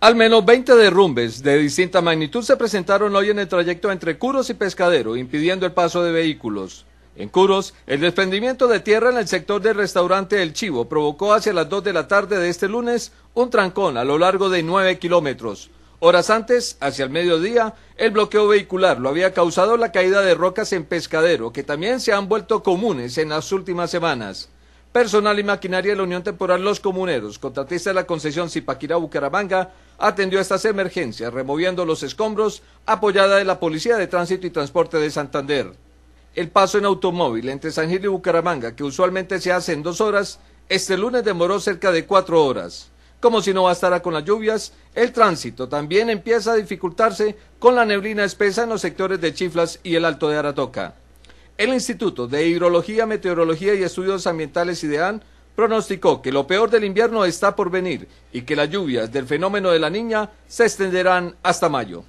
Al menos 20 derrumbes de distinta magnitud se presentaron hoy en el trayecto entre Curos y Pescadero, impidiendo el paso de vehículos. En Curos, el desprendimiento de tierra en el sector del restaurante El Chivo provocó hacia las 2 de la tarde de este lunes un trancón a lo largo de 9 kilómetros. Horas antes, hacia el mediodía, el bloqueo vehicular lo había causado la caída de rocas en Pescadero, que también se han vuelto comunes en las últimas semanas. Personal y maquinaria de la Unión Temporal Los Comuneros, contratista de la concesión Zipaquirá Bucaramanga, atendió estas emergencias removiendo los escombros, apoyada de la Policía de Tránsito y Transporte de Santander. El paso en automóvil entre San Gil y Bucaramanga, que usualmente se hace en dos horas, este lunes demoró cerca de cuatro horas. Como si no bastara con las lluvias, el tránsito también empieza a dificultarse con la neblina espesa en los sectores de Chiflas y el Alto de Aratoca. El Instituto de Hidrología, Meteorología y Estudios Ambientales IDEAN pronosticó que lo peor del invierno está por venir y que las lluvias del fenómeno de la niña se extenderán hasta mayo.